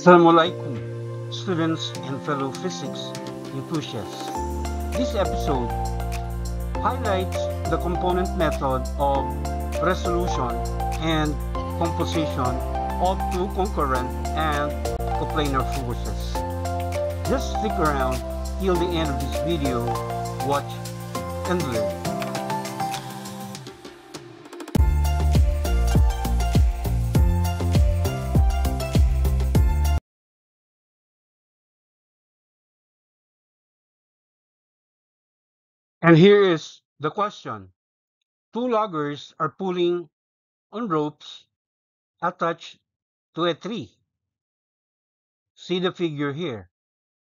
Assalamualaikum, students and fellow physics enthusiasts. This episode highlights the component method of resolution and composition of two concurrent and coplanar forces. Just stick around till the end of this video, watch and learn. And here is the question. Two loggers are pulling on ropes attached to a tree. See the figure here.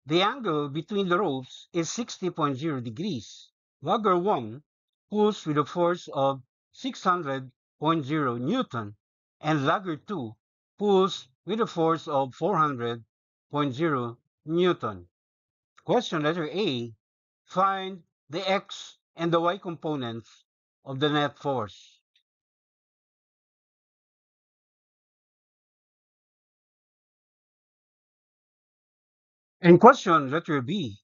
The angle between the ropes is 60.0 degrees. Logger 1 pulls with a force of 600.0 Newton and logger 2 pulls with a force of 400.0 Newton. Question letter A, find the x and the y components of the net force. In question letter B,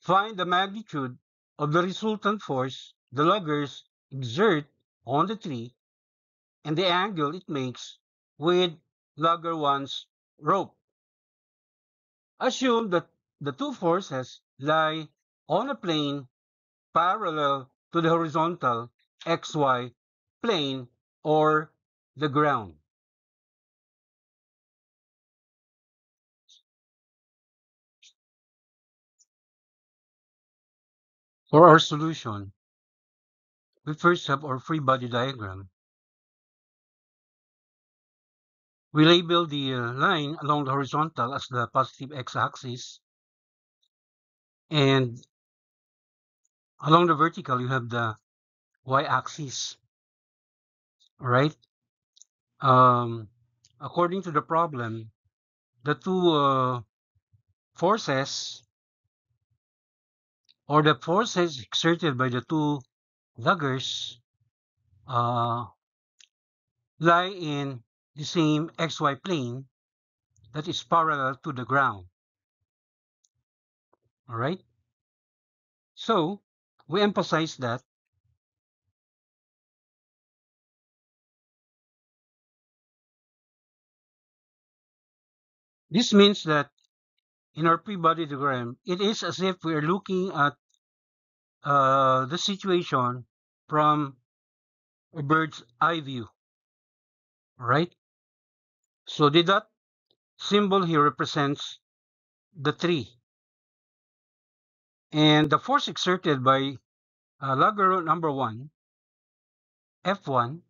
find the magnitude of the resultant force the loggers exert on the tree and the angle it makes with logger 1's rope. Assume that the two forces lie on a plane parallel to the horizontal xy plane or the ground. For our solution, we first have our free body diagram. We label the uh, line along the horizontal as the positive x-axis and along the vertical, you have the y-axis, all right? Um, according to the problem, the two uh, forces or the forces exerted by the two luggers uh, lie in the same xy plane that is parallel to the ground. All right. So we emphasize that This means that in our pre-body diagram, it is as if we are looking at uh, the situation from a bird's eye view, right? So did that symbol here represents the tree. And the force exerted by uh, logger root number 1, F1,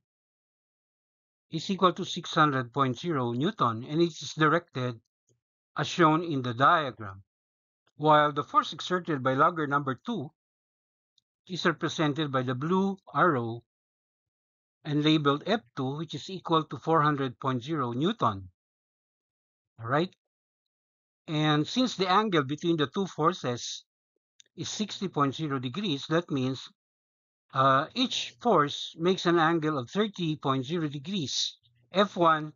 is equal to 600.0 Newton and it is directed as shown in the diagram, while the force exerted by logger number 2 is represented by the blue arrow and labeled F2, which is equal to 400.0 Newton. All right? And since the angle between the two forces is 60.0 degrees, that means uh, each force makes an angle of 30.0 degrees. F1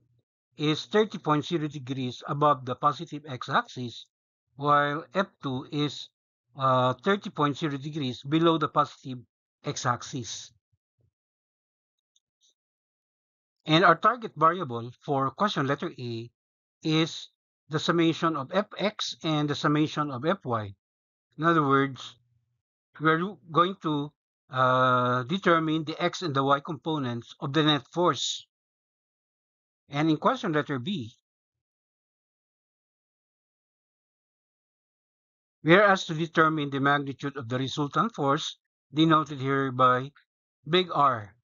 is 30.0 degrees above the positive x-axis, while F2 is 30.0 uh, degrees below the positive x-axis. And our target variable for question letter A is the summation of fx and the summation of fy. In other words, we're going to uh, determine the x and the y components of the net force. And in question letter B, we are asked to determine the magnitude of the resultant force denoted here by big R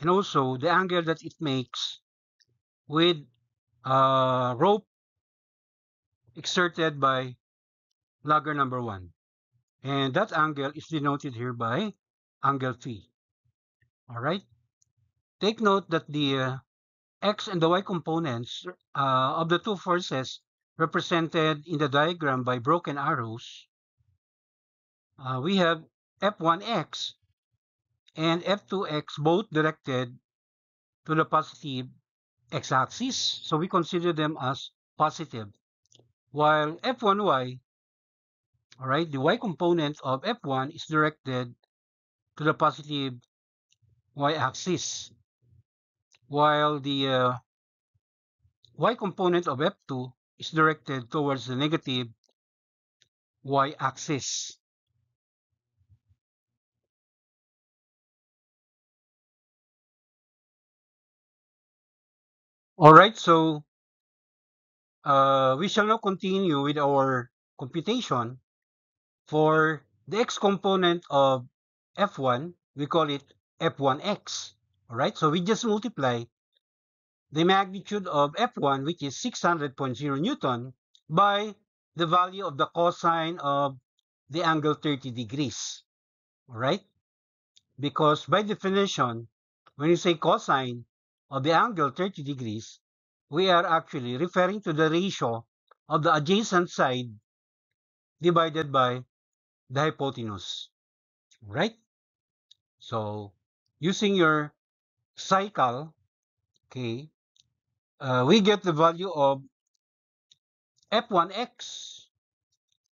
and also the angle that it makes with a uh, rope exerted by logger number 1. And that angle is denoted here by angle phi. All right. Take note that the uh, x and the y components uh, of the two forces represented in the diagram by broken arrows, uh, we have F1x and F2x both directed to the positive x-axis. So we consider them as positive. While F1y all right, the y component of F1 is directed to the positive y-axis, while the uh, y component of F2 is directed towards the negative y-axis. All right, so uh, we shall now continue with our computation for the x component of f1, we call it f1x. All right, so we just multiply the magnitude of f1, which is 600.0 Newton, by the value of the cosine of the angle 30 degrees. All right? Because by definition, when you say cosine of the angle 30 degrees, we are actually referring to the ratio of the adjacent side divided by the hypotenuse, right? So, using your cycle, okay, uh, we get the value of F1x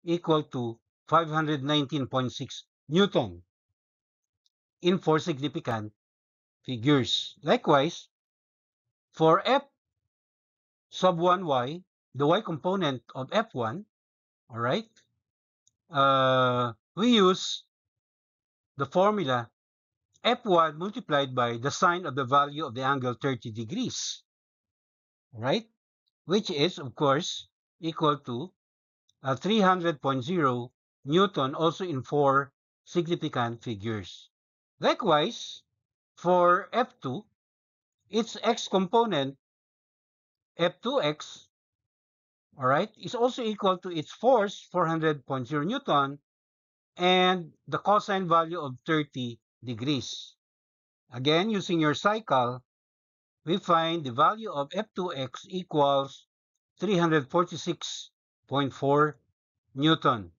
equal to 519.6 Newton in four significant figures. Likewise, for F sub 1y, the y component of F1, all right, uh, we use the formula F1 multiplied by the sine of the value of the angle 30 degrees, right? Which is, of course, equal to uh, 300.0 Newton also in four significant figures. Likewise, for F2, its x component F2x all right, is also equal to its force, 400.0 Newton, and the cosine value of 30 degrees. Again, using your cycle, we find the value of F2x equals 346.4 Newton.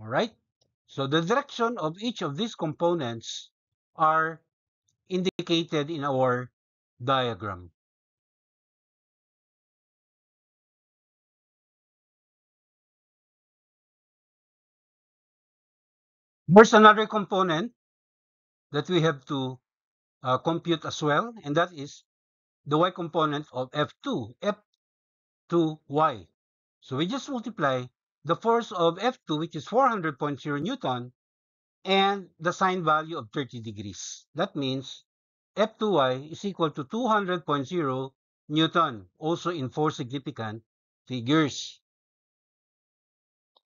All right, so the direction of each of these components are indicated in our diagram. There's another component that we have to uh, compute as well, and that is the y component of F2, F2y. So we just multiply the force of F2, which is 400.0 Newton, and the sine value of 30 degrees. That means F2y is equal to 200.0 Newton, also in four significant figures.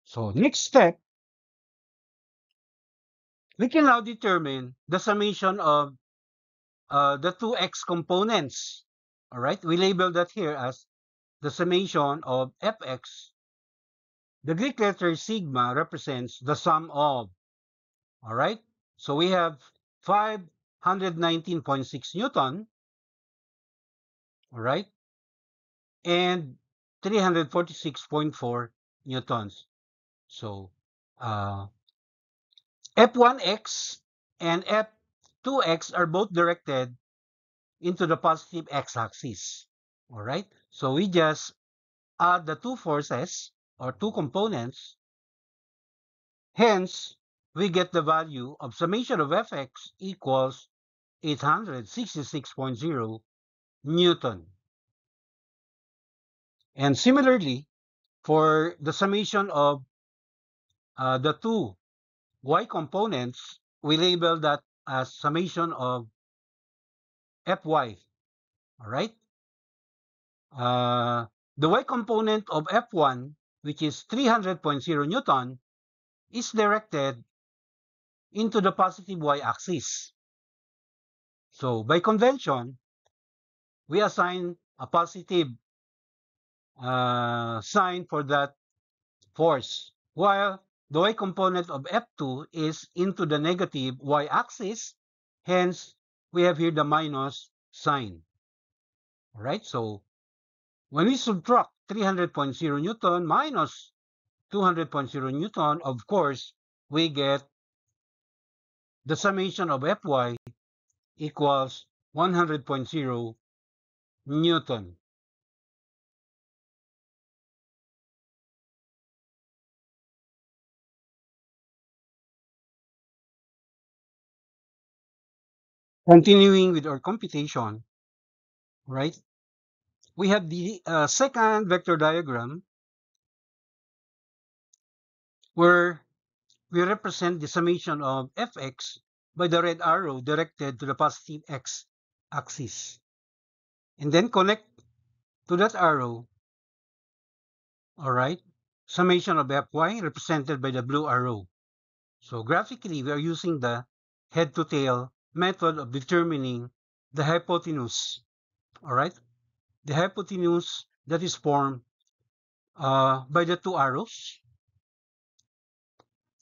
So next step we can now determine the summation of uh, the two x components. All right, we label that here as the summation of fx. The Greek letter sigma represents the sum of. All right, so we have 519.6 Newton. All right, and 346.4 Newtons. So, uh, f1x and f2x are both directed into the positive x-axis. All right, so we just add the two forces or two components. Hence, we get the value of summation of fx equals 866.0 Newton. And similarly, for the summation of uh, the two Y components, we label that as summation of Fy, all right? Uh, the Y component of F1, which is 300.0 Newton, is directed into the positive Y axis. So by convention, we assign a positive uh, sign for that force, while the y component of F2 is into the negative y axis. Hence, we have here the minus sign. All right, so when we subtract 300.0 Newton minus 200.0 Newton, of course, we get the summation of Fy equals 100.0 Newton. Continuing with our computation, right? We have the uh, second vector diagram where we represent the summation of fx by the red arrow directed to the positive x axis. And then connect to that arrow, all right, summation of fy represented by the blue arrow. So graphically, we are using the head to tail method of determining the hypotenuse. All right, the hypotenuse that is formed uh, by the two arrows.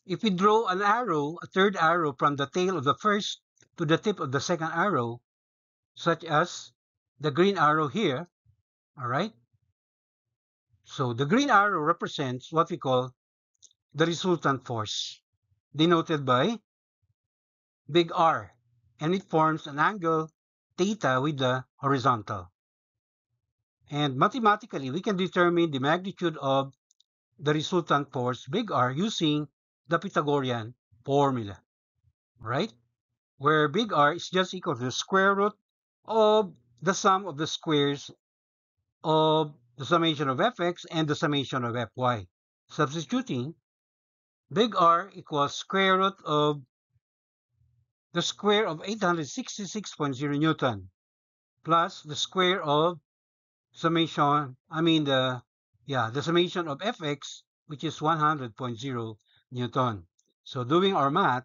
If we draw an arrow, a third arrow from the tail of the first to the tip of the second arrow, such as the green arrow here, all right? So the green arrow represents what we call the resultant force, denoted by big R and it forms an angle theta with the horizontal. And mathematically, we can determine the magnitude of the resultant force, big R, using the Pythagorean formula, right? Where big R is just equal to the square root of the sum of the squares of the summation of fx and the summation of fy. Substituting, big R equals square root of the square of 866.0 Newton plus the square of summation, I mean the, yeah, the summation of Fx, which is 100.0 Newton. So doing our math,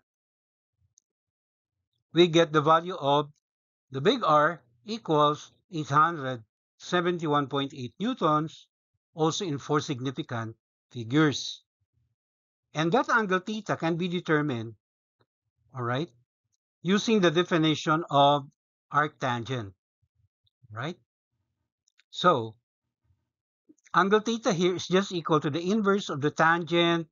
we get the value of the big R equals 871.8 newtons, also in four significant figures. And that angle theta can be determined, all right, using the definition of arctangent, right? So angle theta here is just equal to the inverse of the tangent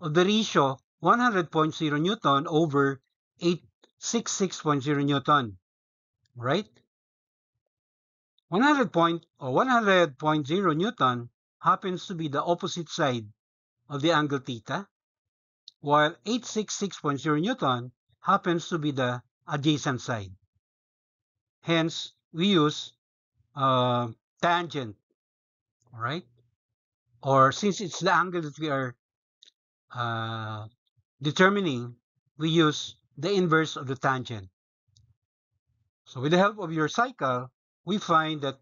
of the ratio 100.0 Newton over 866.0 Newton, right? 100 point or 100.0 Newton happens to be the opposite side of the angle theta, while 866.0 Newton happens to be the adjacent side. Hence, we use uh, tangent, all right? Or since it's the angle that we are uh, determining, we use the inverse of the tangent. So with the help of your cycle, we find that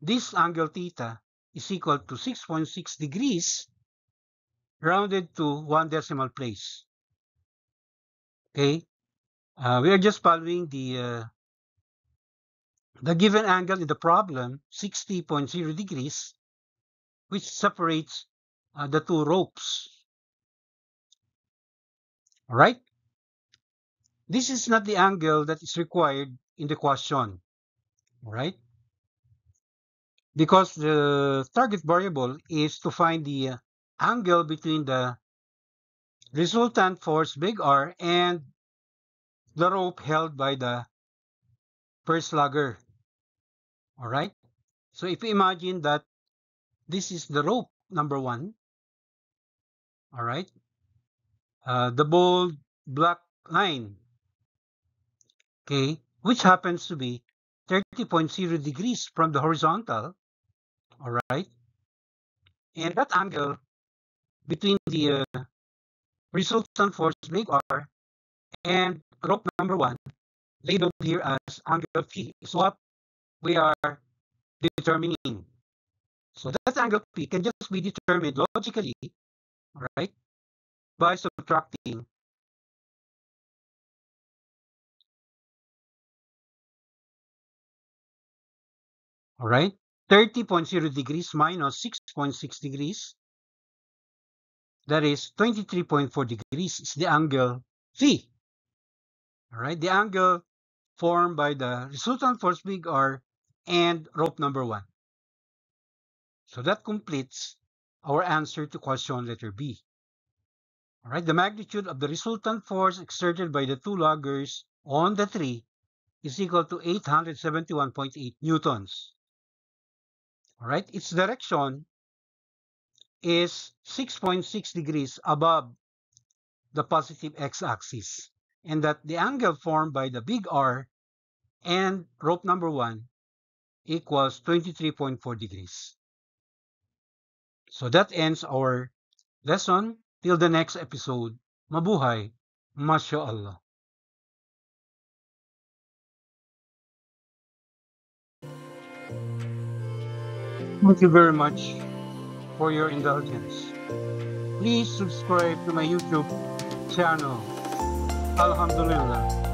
this angle theta is equal to 6.6 degrees rounded to one decimal place. Okay, uh, we are just following the uh, the given angle in the problem, 60.0 degrees, which separates uh, the two ropes. All right? This is not the angle that is required in the question. All right? Because the target variable is to find the uh, angle between the resultant force, big R, and the rope held by the first lugger. Alright? So if you imagine that this is the rope, number one. Alright? Uh, the bold black line. Okay? Which happens to be 30.0 degrees from the horizontal. Alright? And that angle between the uh, resultant force, big R, and group number one, labeled here as angle P. So what we are determining. So that angle P can just be determined logically, right, by subtracting All right, 30.0 degrees minus 6.6 degrees. That is 23.4 degrees is the angle phi. All right, the angle formed by the resultant force big R and rope number one. So that completes our answer to question letter B. All right, the magnitude of the resultant force exerted by the two loggers on the tree is equal to 871.8 newtons. All right, its direction is 6.6 degrees above the positive x-axis and that the angle formed by the big R and rope number 1 equals 23.4 degrees. So that ends our lesson. Till the next episode, mabuhay, mashallah. Thank you very much for your indulgence. Please subscribe to my YouTube channel. الحمد لله